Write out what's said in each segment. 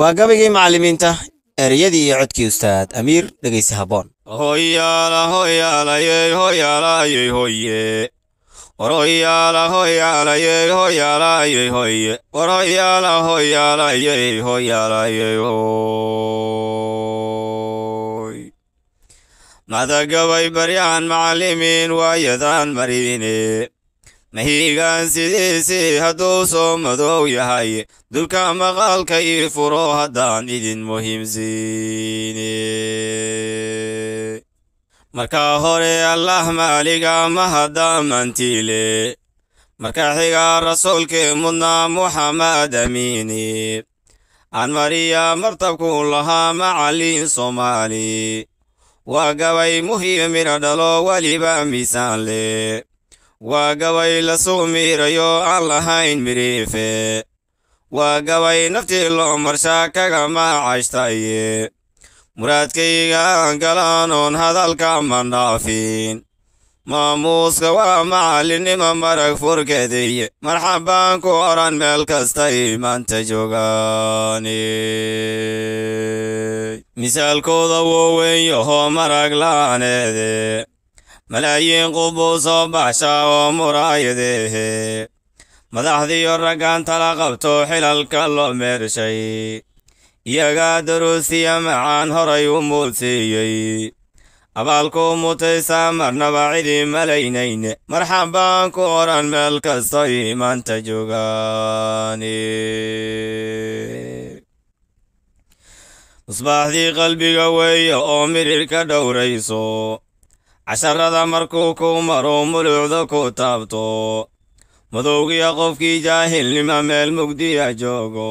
waa gabagii macalimiinta ereyadii iyo codkii ustaad amiir dhegaysi haboon hoyaala hoyaalayey hoyaalayey hoye war hoyaala hoyaalayey hoyaalayey hoye war hoyaala hoyaalayey hoyaalayey hoy madagabay baryahan macallimiin waayadan marine mahiigaan sidiisi hadduu soo madow yahay dulka maqaalka ii furo haddaan idin muhiimsiine marka hore allah maaliga mahadaamantiile marka xiga rasuulke mudna muxammad amiini aan mariya martabku lahaa macallin soomaali waa gabay muhiimina dhalo weliba miisaan leh waa gabay la suq miirayo aan lahayn miriife waa gabay naftii loo marshaa kaga maacayshtaye muraadkaygaan galaanoon hadalka ma dhaafin maamuuska waa macalinima marag furkeediye marxabaan ku oran meel kastay maanta joogaane misaalkooda wooweyn yahoo marag la'aneede ملايين قبوص وبحشا ومرايده مدحدي الرقان تلاقبتو حلال الكل مرشي يا قادروسيا معان هري ومولسي أبالكو متيسا مرنبا عدي ملينين مرحبا كوران ملك الصيمان تجوغاني مصباح ذي قلبي قوي يا أمير الكدوريسو casharada markuu kuu maro muluucda ku taabto madowgiya qofkii jaahilnima meel mugdiya joogo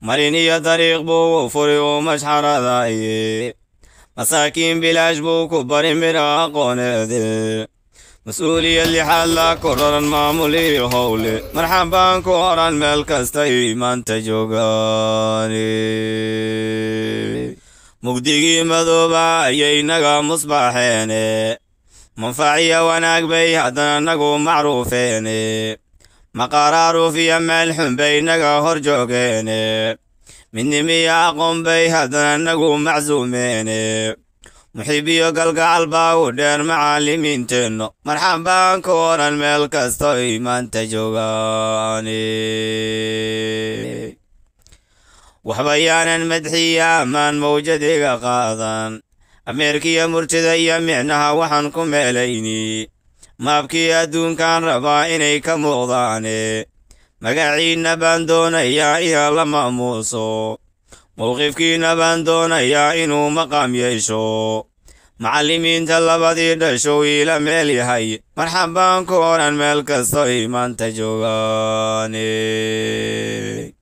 marin iyo dariiq buu u furi uu mashxaradaye masaakiin bilaash buu ku bari midha aqooneede mas-uuliyad lixaad laa ku raran maamul iyo howle marxabaan ku oran meel kastay maanta joogaane mugdigii madooba ayay naga musbaxeene manfaciyo wanaag bay haddana nagu macruufeene maqaraaruuf iyo meelxun bay naga hor joogeene midnimiyo aqoon bay haddana nagu macsuumeene muxiibiyo galgacal baa u dheer macaalimiinteenno marxan ku odhan meel kastoo imaanta joogaane waxbayaanan madxiya maan mawjadiga qaadan ameerkiya murtida iyo micnaha waxaan ku meelayni maabkii adduunkan rabaa inay ka muuqdaane magaciinna baan doonayaa ina la ma'muuso mowqifkiinna baan doonayaa inuu maqaam yeesho macallimiinta labadii dhasho wiila meel yahay marxabaanku odhan meel kastoo imaanta joogaane